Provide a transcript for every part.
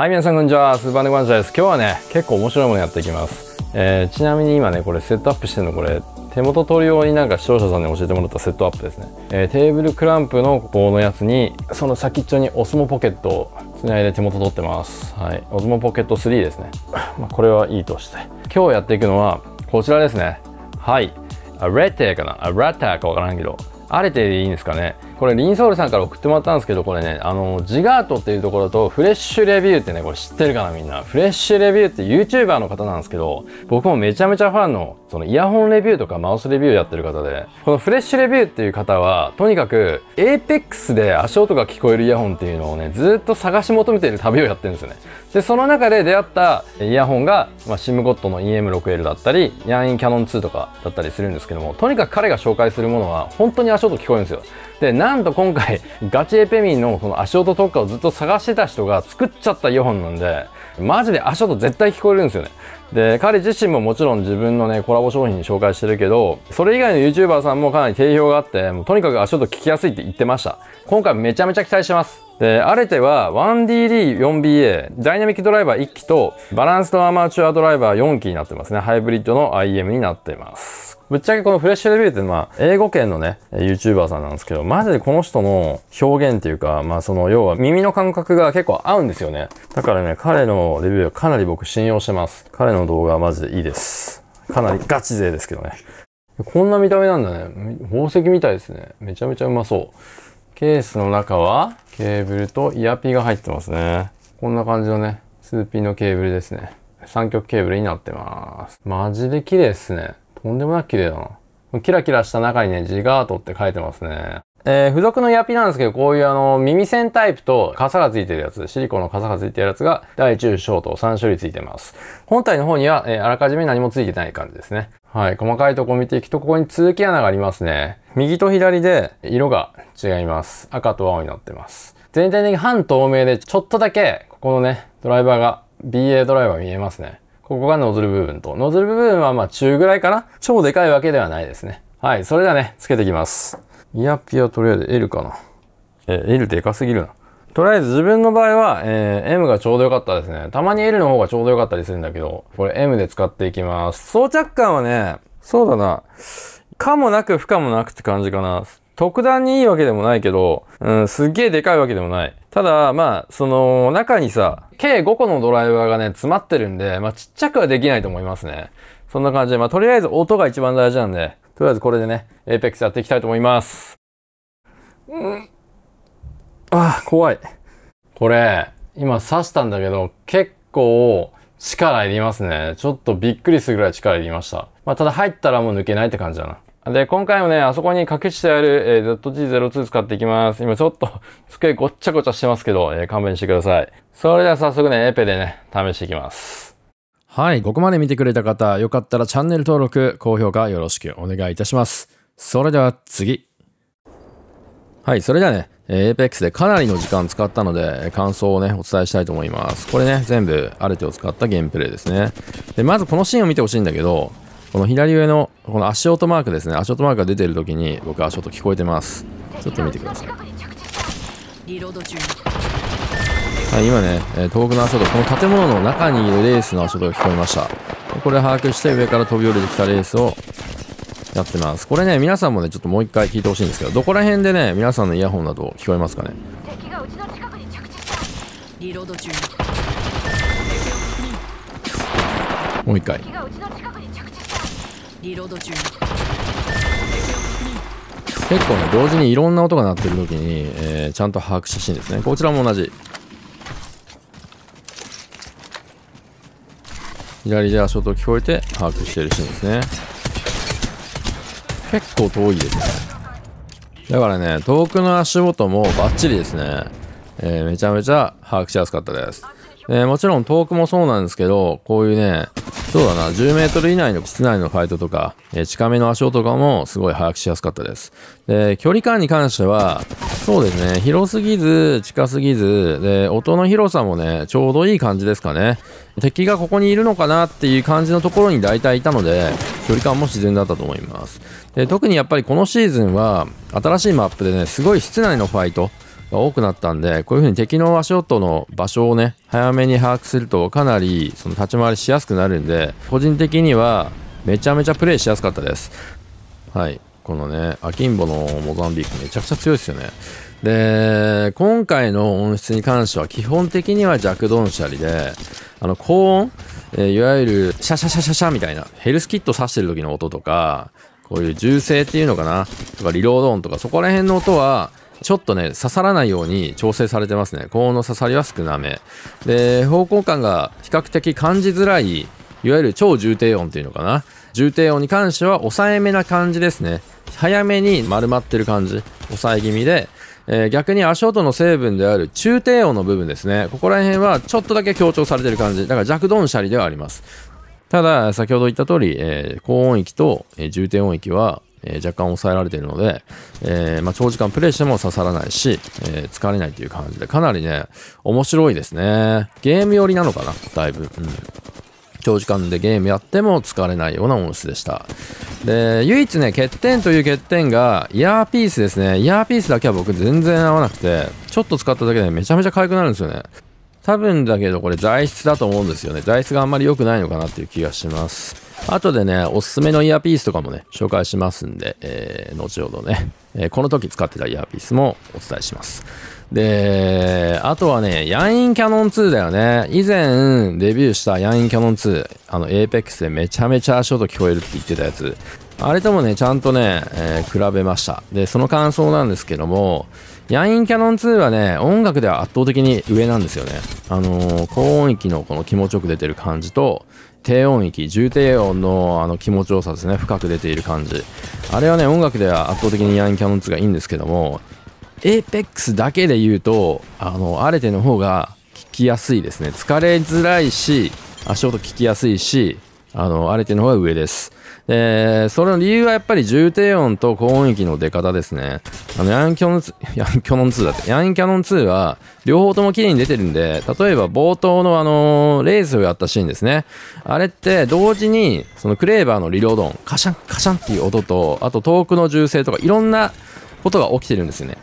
はい、皆さんこんにちは。スーパーネコマンチャです。今日はね、結構面白いものやっていきます。えー、ちなみに今ね、これセットアップしてるの、これ、手元取り用になんか視聴者さんに教えてもらったセットアップですね。えー、テーブルクランプの棒のやつに、その先っちょにオスモポケットをつないで手元取ってます。はい、オスモポケット3ですね。まあ、これはいいとして。今日やっていくのは、こちらですね。はい。あレテーかなあラターかわからんけど、あれてでいいんですかね。これ、リンソールさんから送ってもらったんですけど、これね、あの、ジガートっていうところと、フレッシュレビューってね、これ知ってるかな、みんな。フレッシュレビューって YouTuber の方なんですけど、僕もめちゃめちゃファンのそのイヤホンレビューとかマウスレビューやってる方で、このフレッシュレビューっていう方は、とにかく APEX で足音が聞こえるイヤホンっていうのをね、ずっと探し求めている旅をやってるんですよね。で、その中で出会ったイヤホンが、まあ、シムゴットの EM6L だったり、ヤンインキャノン2とかだったりするんですけども、とにかく彼が紹介するものは本当に足音聞こえるんですよ。で、なんと今回、ガチエペミンのその足音特化をずっと探してた人が作っちゃったイヤホンなんで、マジで足音絶対聞こえるんですよね。で、彼自身ももちろん自分のね、コラボ商品紹介してるけど、それ以外の YouTuber さんもかなり定評があって、もうとにかく足音聞きやすいって言ってました。今回めちゃめちゃ期待してます。で、アレテは 1DD4BA、ダイナミックドライバー1機と、バランスドアーマチュアドライバー4機になってますね。ハイブリッドの IM になっています。ぶっちゃけこのフレッシュレビューってまのは、英語圏のね、YouTuber さんなんですけど、マジでこの人の表現っていうか、まあその、要は耳の感覚が結構合うんですよね。だからね、彼のレビューはかなり僕信用してます。彼の動画はマジでいいです。かなりガチ勢ですけどね。こんな見た目なんだね。宝石みたいですね。めちゃめちゃうまそう。ケースの中はケーブルとイヤピーが入ってますね。こんな感じのね、スーピンのケーブルですね。三極ケーブルになってます。マジで綺麗っすね。とんでもなく綺麗だな。キラキラした中にね、ジガートって書いてますね。えー、付属のヤピなんですけど、こういうあの、耳栓タイプと傘が付いてるやつ、シリコンの傘が付いてるやつが、大中小と3種類付いてます。本体の方には、えー、あらかじめ何も付いてない感じですね。はい、細かいとこ見ていくと、ここに通気穴がありますね。右と左で色が違います。赤と青になってます。全体的に半透明で、ちょっとだけ、ここのね、ドライバーが、BA ドライバー見えますね。ここがノズル部分と、ノズル部分はまあ中ぐらいかな超でかいわけではないですね。はい、それではね、つけていきます。イヤピはとりあえず L かな。え、L でかすぎるな。とりあえず自分の場合は、えー、M がちょうど良かったですね。たまに L の方がちょうど良かったりするんだけど、これ M で使っていきます。装着感はね、そうだな。かもなく不可もなくって感じかな。特段にいいわけでもないけど、うん、すっげえでかいわけでもない。ただ、まあ、その、中にさ、計5個のドライバーがね、詰まってるんで、まあ、ちっちゃくはできないと思いますね。そんな感じで、まあ、とりあえず音が一番大事なんで、とりあえずこれでね、apex やっていきたいと思います。うん。ああ、怖い。これ、今刺したんだけど、結構力いりますね。ちょっとびっくりするぐらい力いりました。まあ、ただ入ったらもう抜けないって感じだな。で、今回もね、あそこに隠してある、えー、ZG02 使っていきます。今ちょっと机ごっちゃごちゃしてますけど、えー、勘弁してください。それでは早速ね、エペでね、試していきます。はい、ここまで見てくれた方、よかったらチャンネル登録、高評価よろしくお願いいたします。それでは次。はい、それではね、Apex でかなりの時間使ったので、感想をね、お伝えしたいと思います。これね、全部アルテを使ったゲームプレイですね。で、まずこのシーンを見てほしいんだけど、この左上の、この足音マークですね。足音マークが出てる時に、僕足音聞こえてます。ちょっと見てください。リロード中はい、今ね、遠くの足音、この建物の中にいるレースの足音が聞こえました。これ把握して上から飛び降りてきたレースをやってます。これね、皆さんもね、ちょっともう一回聞いてほしいんですけど、どこら辺でね、皆さんのイヤホンだと聞こえますかね敵がうちの近くに着地したリロード中もう一回。結構ね、同時にいろんな音が鳴ってる時に、えー、ちゃんと把握してほしいんですね。こちらも同じ。左ジャーシ聞こえて把握してるシーンですね結構遠いですねだからね遠くの足元もバッチリですね、えー、めちゃめちゃ把握しやすかったですえー、もちろん遠くもそうなんですけど、こういうね、そうだな、10メートル以内の室内のファイトとか、えー、近めの足音とかもすごい把握しやすかったです。で、距離感に関しては、そうですね、広すぎず、近すぎず、で、音の広さもね、ちょうどいい感じですかね。敵がここにいるのかなっていう感じのところに大体いたので、距離感も自然だったと思います。で、特にやっぱりこのシーズンは、新しいマップでね、すごい室内のファイト、が多くなったんで、こういうふうに敵の足音の場所をね、早めに把握するとかなりその立ち回りしやすくなるんで、個人的にはめちゃめちゃプレイしやすかったです。はい。このね、アキンボのモザンビークめちゃくちゃ強いですよね。で、今回の音質に関しては基本的には弱鈍シャリで、あの、高音、えー、いわゆるシャシャシャシャシャみたいな、ヘルスキット刺してる時の音とか、こういう銃声っていうのかなとか、リロード音とか、そこら辺の音は、ちょっとね、刺さらないように調整されてますね。高音の刺さりは少なめ。で、方向感が比較的感じづらい、いわゆる超重低音っていうのかな。重低音に関しては抑えめな感じですね。早めに丸まってる感じ。抑え気味で。えー、逆に足音の成分である中低音の部分ですね。ここら辺はちょっとだけ強調されてる感じ。だから弱ドンシャリではあります。ただ、先ほど言った通り、えー、高音域と、えー、重低音域はえー、若干抑えられているので、えー、まあ、長時間プレイしても刺さらないし、えー、疲れないという感じで、かなりね、面白いですね。ゲーム寄りなのかなだいぶ。うん。長時間でゲームやっても疲れないような音質でした。で、唯一ね、欠点という欠点が、イヤーピースですね。イヤーピースだけは僕全然合わなくて、ちょっと使っただけでめちゃめちゃ痒くなるんですよね。多分だけどこれ材質だと思うんですよね。材質があんまり良くないのかなっていう気がします。後でね、おすすめのイヤーピースとかもね、紹介しますんで、えー、後ほどね、えー、この時使ってたイヤーピースもお伝えします。で、あとはね、ヤインキャノン2だよね。以前、デビューしたヤインキャノン2、あの、apex でめちゃめちゃ足音聞こえるって言ってたやつ。あれともね、ちゃんとね、えー、比べました。で、その感想なんですけども、ヤインキャノン2はね、音楽では圧倒的に上なんですよね。あのー、高音域のこの気持ちよく出てる感じと、低音域、重低音のあの気持ちよさですね、深く出ている感じ。あれはね、音楽では圧倒的にヤインキャノン2がいいんですけども、エーペックスだけで言うと、あの、アレテの方が聞きやすいですね。疲れづらいし、足音聞きやすいし、あの、アレテの方が上です。で、それの理由はやっぱり重低音と高音域の出方ですね。あの、ヤンキョノン、ヤンキョノン2だって、ヤンキョノン2は、両方とも綺麗に出てるんで、例えば冒頭のあのー、レースをやったシーンですね。あれって、同時に、そのクレーバーのリロード音、カシャン、カシャンっていう音と、あと遠くの銃声とか、いろんなことが起きてるんですよね。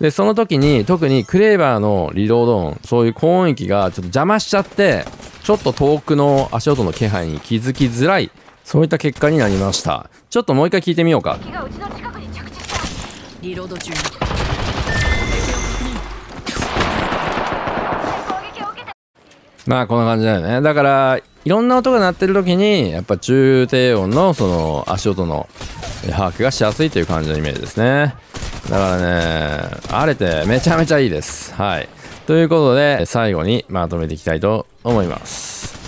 で、その時に、特にクレーバーのリロード音、そういう高音域がちょっと邪魔しちゃって、ちょっと遠くの足音の気配に気づきづらいそういった結果になりましたちょっともう一回聞いてみようかリロード中まあこんな感じだよねだからいろんな音が鳴ってる時にやっぱ中低音のその足音の把握がしやすいという感じのイメージですねだからね荒れてめちゃめちゃいいですはいということで最後にまとめていきたいと思います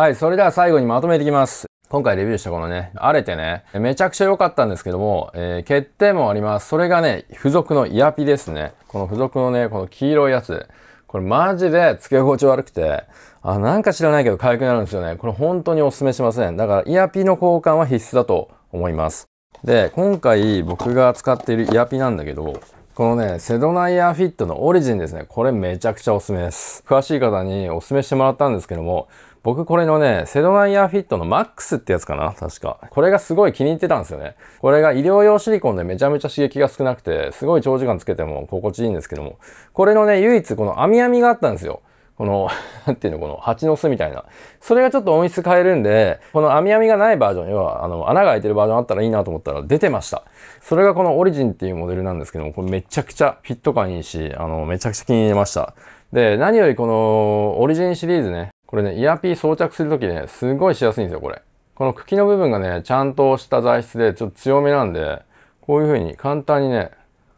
はい、それでは最後にまとめていきます。今回レビューしたこのね、荒れてね、めちゃくちゃ良かったんですけども、えー、欠点もあります。それがね、付属のイヤピですね。この付属のね、この黄色いやつ。これマジで付け心地悪くて、あ、なんか知らないけど可愛くなるんですよね。これ本当にお勧めしません。だからイヤピの交換は必須だと思います。で、今回僕が使っているイヤピなんだけど、このね、セドナイヤーフィットのオリジンですね。これめちゃくちゃおすすめです。詳しい方にお勧めしてもらったんですけども、僕これのね、セドナイヤーフィットの MAX ってやつかな確か。これがすごい気に入ってたんですよね。これが医療用シリコンでめちゃめちゃ刺激が少なくて、すごい長時間つけても心地いいんですけども、これのね、唯一この網網があったんですよ。この、なんていうの、この蜂の巣みたいな。それがちょっと音質変えるんで、この網網がないバージョン、要は、あの、穴が開いてるバージョンあったらいいなと思ったら出てました。それがこのオリジンっていうモデルなんですけども、これめちゃくちゃフィット感いいし、あの、めちゃくちゃ気に入りました。で、何よりこのオリジンシリーズね、これね、イヤピー装着するときね、すごいしやすいんですよ、これ。この茎の部分がね、ちゃんとした材質で、ちょっと強めなんで、こういう風に簡単にね、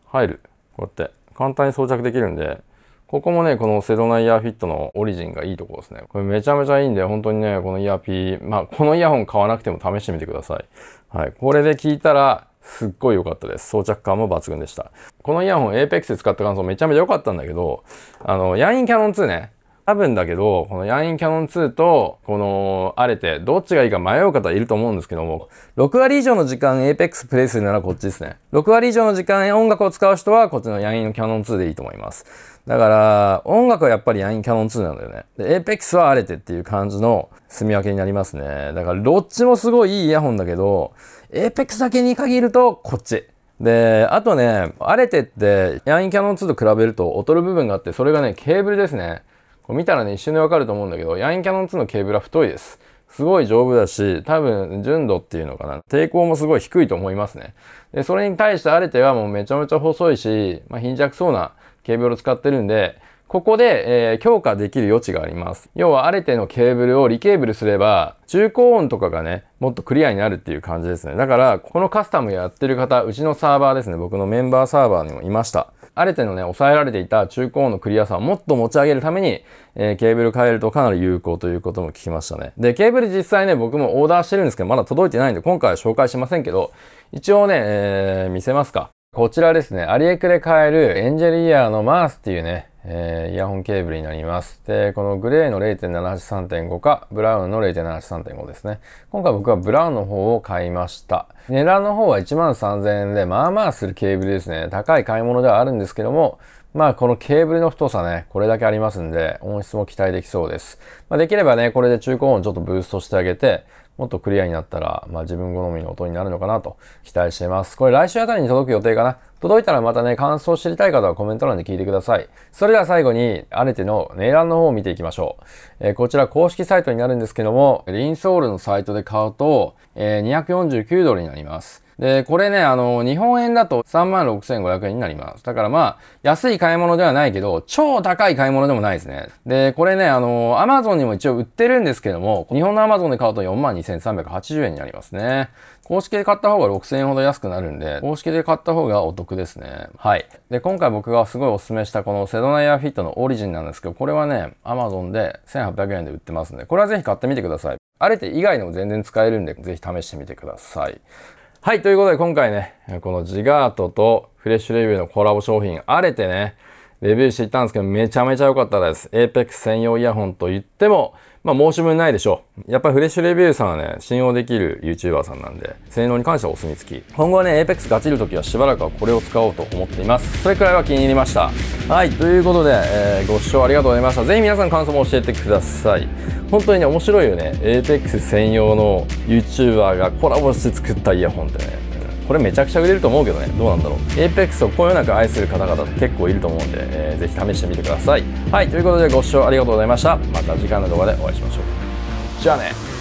入る。こうやって、簡単に装着できるんで、ここもね、このセドナイヤーフィットのオリジンがいいとこですね。これめちゃめちゃいいんで、本当にね、このイヤーピー、まあ、このイヤホン買わなくても試してみてください。はい。これで聞いたら、すっごい良かったです。装着感も抜群でした。このイヤホン Apex で使った感想めちゃめちゃ良かったんだけど、あの、ヤインキャノン2ね、多分だけど、このヤンインキャノン2と、この、アれて、どっちがいいか迷う方いると思うんですけども、6割以上の時間エーペックスプレイするならこっちですね。6割以上の時間音楽を使う人は、こっちのヤンインキャノン2でいいと思います。だから、音楽はやっぱりヤンインキャノン2なんだよね。で、エーペックスはアれてっていう感じの住み分けになりますね。だから、どっちもすごいいいイヤホンだけど、エーペックスだけに限ると、こっち。で、あとね、アレテって、ヤンインキャノン2と比べると劣る部分があって、それがね、ケーブルですね。こう見たらね、一瞬でわかると思うんだけど、ヤインキャノン2のケーブルは太いです。すごい丈夫だし、多分純度っていうのかな。抵抗もすごい低いと思いますね。で、それに対してアレテはもうめちゃめちゃ細いし、まあ、貧弱そうなケーブルを使ってるんで、ここで、えー、強化できる余地があります。要は、アレテのケーブルをリケーブルすれば、中高音とかがね、もっとクリアになるっていう感じですね。だから、このカスタムやってる方、うちのサーバーですね、僕のメンバーサーバーにもいました。あれてのね、抑えられていた中高音のクリアさをもっと持ち上げるために、えー、ケーブル変えるとかなり有効ということも聞きましたね。で、ケーブル実際ね、僕もオーダーしてるんですけど、まだ届いてないんで、今回は紹介しませんけど、一応ね、えー、見せますか。こちらですね、アリエクで買えるエンジェリアのマースっていうね、えー、イヤホンケーブルになります。で、このグレーの0.783.5か、ブラウンの0.783.5ですね。今回僕はブラウンの方を買いました。値段の方は13,000万円で、まあまあするケーブルですね。高い買い物ではあるんですけども、まあこのケーブルの太さね、これだけありますんで、音質も期待できそうです。まあ、できればね、これで中古音ちょっとブーストしてあげて、もっとクリアになったら、まあ、自分好みの音になるのかなと期待しています。これ来週あたりに届く予定かな。届いたらまたね、感想を知りたい方はコメント欄で聞いてください。それでは最後に、アレテの値段の方を見ていきましょう。えー、こちら公式サイトになるんですけども、リンソールのサイトで買うと、えー、249ドルになります。で、これね、あの、日本円だと36,500円になります。だからまあ、安い買い物ではないけど、超高い買い物でもないですね。で、これね、あの、アマゾンにも一応売ってるんですけども、日本のアマゾンで買うと42,380円になりますね。公式で買った方が6000円ほど安くなるんで、公式で買った方がお得ですね。はい。で、今回僕がすごいおすすめしたこのセドナイアフィットのオリジンなんですけど、これはね、アマゾンで1800円で売ってますんで、これはぜひ買ってみてください。あれて以外でも全然使えるんで、ぜひ試してみてください。はい、ということで今回ね、このジガートとフレッシュレビューのコラボ商品、あれてね、レビューしていったんですけど、めちゃめちゃ良かったです。APEX 専用イヤホンと言っても、まあ申し分ないでしょう。やっぱりフレッシュレビューさんはね、信用できる YouTuber さんなんで、性能に関してはお墨付き。今後はね、Apex ガチるときはしばらくはこれを使おうと思っています。それくらいは気に入りました。はい、ということで、えー、ご視聴ありがとうございました。ぜひ皆さん感想も教えてください。本当にね、面白いよね。Apex 専用の YouTuber がコラボして作ったイヤホンってね。これめちゃくちゃ売れると思うけどねどうなんだろう APEX をこよなく愛する方々結構いると思うんで、えー、ぜひ試してみてくださいはいということでご視聴ありがとうございましたまた次回の動画でお会いしましょうじゃあね